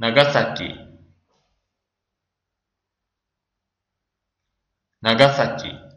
長崎長崎